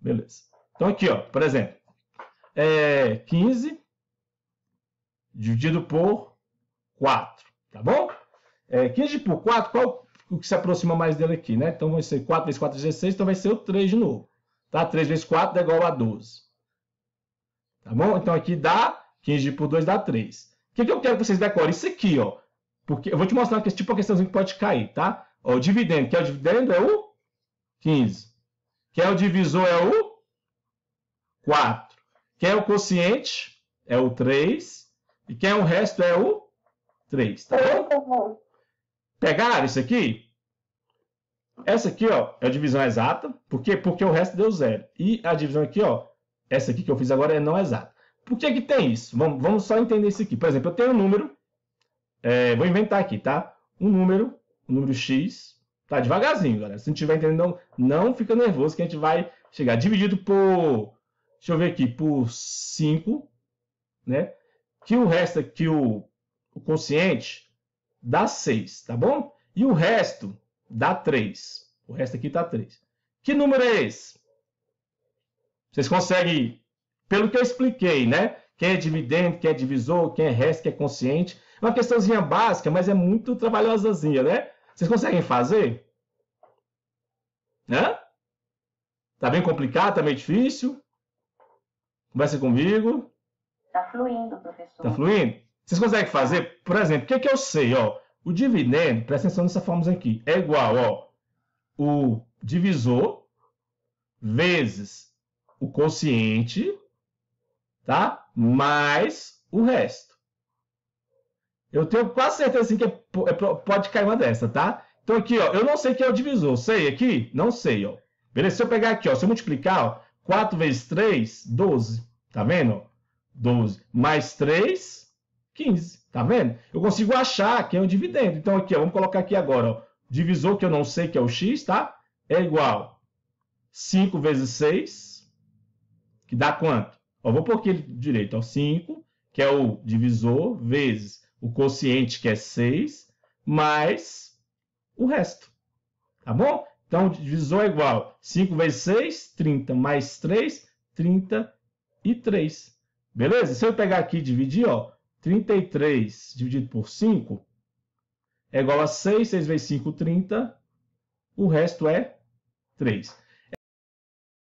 Beleza. Então, aqui, ó, por exemplo, é 15 dividido por 4, tá bom? É, 15 por 4, qual o que se aproxima mais dele aqui, né? Então, vai ser 4 vezes 4, 16, então vai ser o 3 de novo. Tá? 3 vezes 4 é igual a 12. Tá bom? Então, aqui dá 15 por 2 dá 3. O que, que eu quero que vocês decorem? Isso aqui, ó. Porque eu vou te mostrar que esse tipo de questãozinho que pode cair, tá? Ó, o dividendo, que é o dividendo, é o 15. Quem é o divisor é o 4. Quem é o quociente é o 3. E quem é o resto é o 3, tá bom? Pegaram isso aqui? Essa aqui, ó, é a divisão exata. Por quê? Porque o resto deu zero. E a divisão aqui, ó, essa aqui que eu fiz agora é não exata. Por que que tem isso? Vamos, vamos só entender isso aqui. Por exemplo, eu tenho um número, é, vou inventar aqui, tá? Um número, um número x, Tá devagarzinho, galera. Se não tiver entendendo, não, não fica nervoso que a gente vai chegar. Dividido por, deixa eu ver aqui, por 5, né? Que o resto aqui, o, o consciente, dá 6, tá bom? E o resto dá 3. O resto aqui tá 3. Que número é esse? Vocês conseguem, pelo que eu expliquei, né? Quem é dividendo, quem é divisor, quem é resto, quem é consciente. É uma questãozinha básica, mas é muito trabalhosazinha, né? Vocês conseguem fazer? Né? Tá bem complicado, tá meio difícil? Conversa comigo. Tá fluindo, professor. Tá fluindo? Vocês conseguem fazer? Por exemplo, o que, é que eu sei? Ó, o dividendo, presta atenção nessa fórmula aqui, é igual ó, o divisor vezes o quociente, tá? Mais o resto. Eu tenho quase certeza assim, que é, é pode cair uma dessa, tá? Então aqui, ó, eu não sei que é o divisor. Sei aqui? Não sei, ó. Beleza? Se eu pegar aqui, ó, se eu multiplicar, ó, 4 vezes 3, 12. Tá vendo? 12. Mais 3, 15. Tá vendo? Eu consigo achar que é o dividendo. Então aqui, ó, vamos colocar aqui agora, ó. Divisor que eu não sei que é o x, tá? É igual 5 vezes 6, que dá quanto? Ó, vou pôr aqui direito, ó, 5, que é o divisor, vezes o quociente, que é 6, mais o resto. Tá bom? Então, divisor é igual. 5 vezes 6, 30, mais 3, 33. Beleza? Se eu pegar aqui e dividir, ó, 33 dividido por 5 é igual a 6, 6 vezes 5, 30. O resto é 3.